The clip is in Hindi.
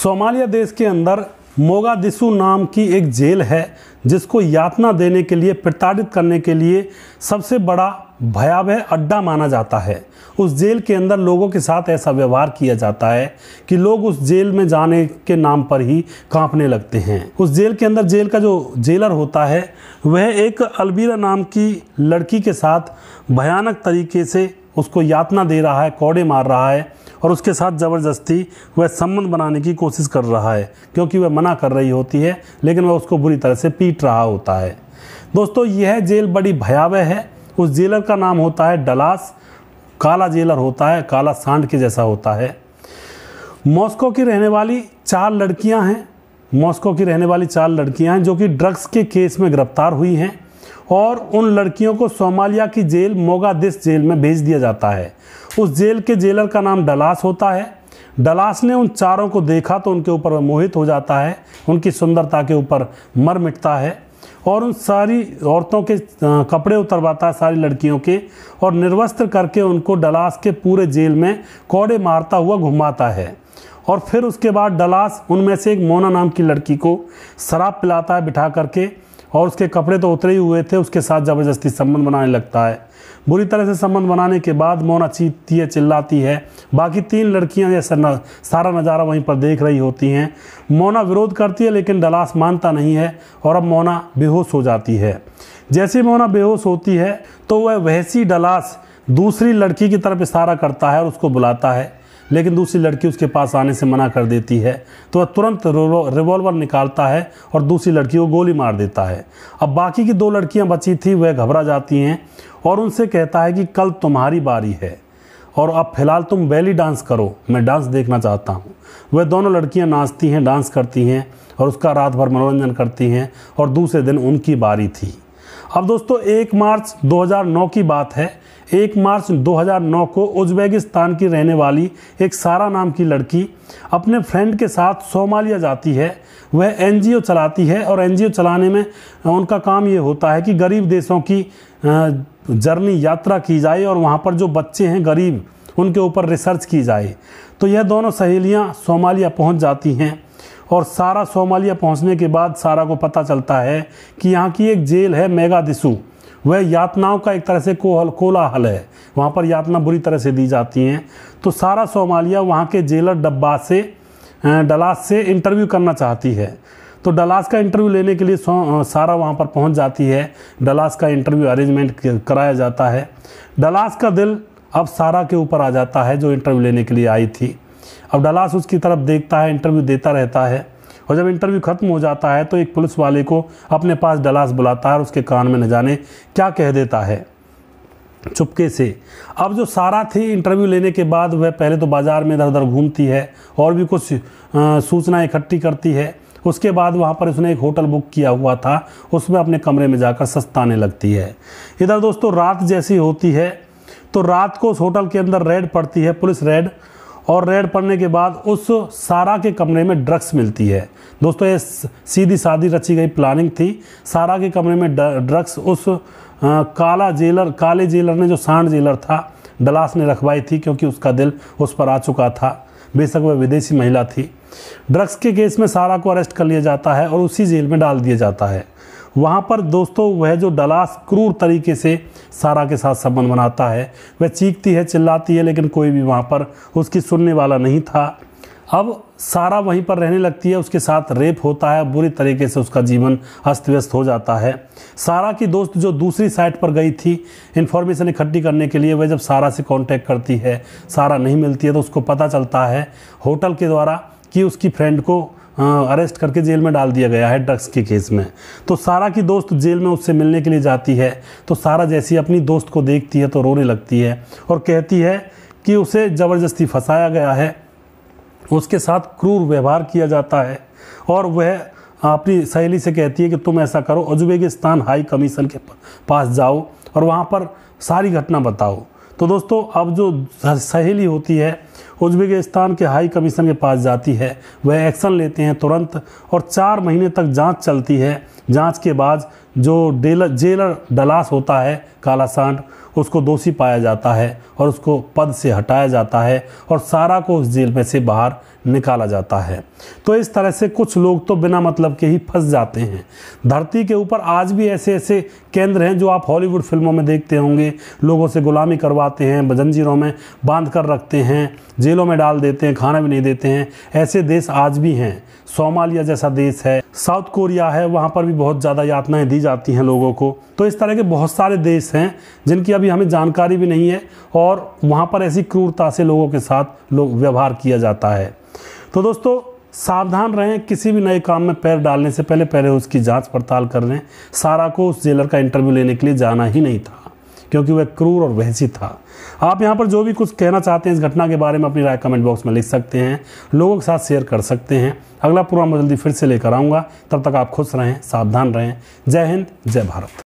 सोमालिया देश के अंदर मोगादिशु नाम की एक जेल है जिसको यातना देने के लिए प्रताड़ित करने के लिए सबसे बड़ा भयावह अड्डा माना जाता है उस जेल के अंदर लोगों के साथ ऐसा व्यवहार किया जाता है कि लोग उस जेल में जाने के नाम पर ही कांपने लगते हैं उस जेल के अंदर जेल का जो जेलर होता है वह एक अलबीरा नाम की लड़की के साथ भयानक तरीके से उसको यातना दे रहा है कौड़े मार रहा है और उसके साथ ज़बरदस्ती वह संबंध बनाने की कोशिश कर रहा है क्योंकि वह मना कर रही होती है लेकिन वह उसको बुरी तरह से पीट रहा होता है दोस्तों यह जेल बड़ी भयावह है उस जेलर का नाम होता है डलास काला जेलर होता है काला सांड के जैसा होता है मॉस्को की रहने वाली चार लड़कियां हैं मॉस्को की रहने वाली चार लड़कियां हैं जो कि ड्रग्स के केस में गिरफ्तार हुई हैं और उन लड़कियों को सोमालिया की जेल मोगादिस जेल में भेज दिया जाता है उस जेल के जेलर का नाम डलास होता है डलास ने उन चारों को देखा तो उनके ऊपर मोहित हो जाता है उनकी सुंदरता के ऊपर मर मिटता है और उन सारी औरतों के कपड़े उतरवाता है सारी लड़कियों के और निर्वस्त्र करके उनको डलास के पूरे जेल में कौड़े मारता हुआ घुमाता है और फिर उसके बाद डलास उनमें से एक मोना नाम की लड़की को शराब पिलाता है बिठा करके और उसके कपड़े तो उतरे ही हुए थे उसके साथ ज़बरदस्ती संबंध बनाने लगता है बुरी तरह से संबंध बनाने के बाद मोना चीखती है चिल्लाती है बाकी तीन लड़कियां यह सारा नज़ारा वहीं पर देख रही होती हैं मोना विरोध करती है लेकिन डलास मानता नहीं है और अब मोना बेहोश हो जाती है जैसे मोना बेहोश होती है तो वह वैसी डलास दूसरी लड़की की तरफ इशारा करता है और उसको बुलाता है लेकिन दूसरी लड़की उसके पास आने से मना कर देती है तो वह तुरंत रिवॉल्वर निकालता है और दूसरी लड़की को गोली मार देता है अब बाकी की दो लड़कियां बची थी वह घबरा जाती हैं और उनसे कहता है कि कल तुम्हारी बारी है और अब फिलहाल तुम बैली डांस करो मैं डांस देखना चाहता हूँ वह दोनों लड़कियाँ नाचती हैं डांस करती हैं और उसका रात भर मनोरंजन करती हैं और दूसरे दिन उनकी बारी थी अब दोस्तों एक मार्च 2009 की बात है एक मार्च 2009 को उज्बेकिस्तान की रहने वाली एक सारा नाम की लड़की अपने फ्रेंड के साथ सोमालिया जाती है वह एनजीओ चलाती है और एनजीओ चलाने में उनका काम ये होता है कि गरीब देशों की जर्नी यात्रा की जाए और वहाँ पर जो बच्चे हैं गरीब उनके ऊपर रिसर्च की जाए तो यह दोनों सहेलियाँ सोमालिया पहुँच जाती हैं और सारा सोमालिया पहुंचने के बाद सारा को पता चलता है कि यहाँ की एक जेल है मेगा दिसु वह यातनाओं का एक तरह से कोहल कोलाहल है वहाँ पर यातना बुरी तरह से दी जाती हैं तो सारा सोमालिया वहाँ के जेलर डब्बा से डलास से इंटरव्यू करना चाहती है तो डलास का इंटरव्यू लेने के लिए सारा वहाँ पर पहुँच जाती है डलास का इंटरव्यू अरेंजमेंट कराया जाता है डलास का दिल अब सारा के ऊपर आ जाता है जो इंटरव्यू लेने के लिए आई थी अब डलास उसकी तरफ देखता है इंटरव्यू देता रहता है और जब इंटरव्यू ख़त्म हो जाता है तो एक पुलिस वाले को अपने पास डलास बुलाता है और उसके कान में न जाने क्या कह देता है चुपके से अब जो सारा थी इंटरव्यू लेने के बाद वह पहले तो बाज़ार में इधर उधर घूमती है और भी कुछ सूचना इकट्ठी करती है उसके बाद वहाँ पर उसने एक होटल बुक किया हुआ था उसमें अपने कमरे में जाकर सस्ताने लगती है इधर दोस्तों रात जैसी होती है तो रात को उस होटल के अंदर रेड पड़ती है पुलिस रेड और रेड पड़ने के बाद उस सारा के कमरे में ड्रग्स मिलती है दोस्तों ये सीधी सादी रची गई प्लानिंग थी सारा के कमरे में ड्रग्स उस काला जेलर काले जेलर ने जो सांड जेलर था डलास ने रखवाई थी क्योंकि उसका दिल उस पर आ चुका था बेशक वह विदेशी महिला थी ड्रग्स के केस में सारा को अरेस्ट कर लिया जाता है और उसी जेल में डाल दिया जाता है वहाँ पर दोस्तों वह जो डलास क्रूर तरीके से सारा के साथ संबंध बनाता है वह चीखती है चिल्लाती है लेकिन कोई भी वहाँ पर उसकी सुनने वाला नहीं था अब सारा वहीं पर रहने लगती है उसके साथ रेप होता है बुरी तरीके से उसका जीवन अस्त व्यस्त हो जाता है सारा की दोस्त जो दूसरी साइट पर गई थी इन्फॉर्मेशन इकट्ठी करने के लिए वह जब सारा से कांटेक्ट करती है सारा नहीं मिलती है तो उसको पता चलता है होटल के द्वारा कि उसकी फ्रेंड को अरेस्ट हाँ, करके जेल में डाल दिया गया है ड्रग्स के केस में तो सारा की दोस्त जेल में उससे मिलने के लिए जाती है तो सारा जैसी अपनी दोस्त को देखती है तो रोने लगती है और कहती है कि उसे ज़बरदस्ती फंसाया गया है उसके साथ क्रूर व्यवहार किया जाता है और वह अपनी सहेली से कहती है कि तुम ऐसा करो उज्बेकिस्तान हाई कमीशन के पास जाओ और वहाँ पर सारी घटना बताओ तो दोस्तों अब जो सहेली होती है उज्बेकिस्तान के हाई कमीशन के पास जाती है वह एक्शन लेते हैं तुरंत और चार महीने तक जांच चलती है जांच के बाद जो डेलर जेलर डलास होता है काला सांड उसको दोषी पाया जाता है और उसको पद से हटाया जाता है और सारा को उस जेल में से बाहर निकाला जाता है तो इस तरह से कुछ लोग तो बिना मतलब के ही फंस जाते हैं धरती के ऊपर आज भी ऐसे ऐसे केंद्र हैं जो आप हॉलीवुड फिल्मों में देखते होंगे लोगों से गुलामी करवाते हैं जंजीरों में बांध कर रखते हैं जेलों में डाल देते हैं खाना भी नहीं देते हैं ऐसे देश आज भी हैं सोमालिया जैसा देश है साउथ कोरिया है वहाँ पर भी बहुत ज़्यादा यातनाएँ दी जाती हैं लोगों को तो इस तरह के बहुत सारे देश हैं जिनकी अभी हमें जानकारी भी नहीं है और वहाँ पर ऐसी क्रूरता से लोगों के साथ लोग व्यवहार किया जाता है तो दोस्तों सावधान रहें किसी भी नए काम में पैर डालने से पहले पहले उसकी जांच पड़ताल कर लें सारा को उस जेलर का इंटरव्यू लेने के लिए जाना ही नहीं था क्योंकि वह क्रूर और वहसी था आप यहाँ पर जो भी कुछ कहना चाहते हैं इस घटना के बारे में अपनी राय कमेंट बॉक्स में लिख सकते हैं लोगों के साथ शेयर कर सकते हैं अगला प्रोग्राम जल्दी फिर से लेकर आऊँगा तब तक आप खुश रहें सावधान रहें जय हिंद जय भारत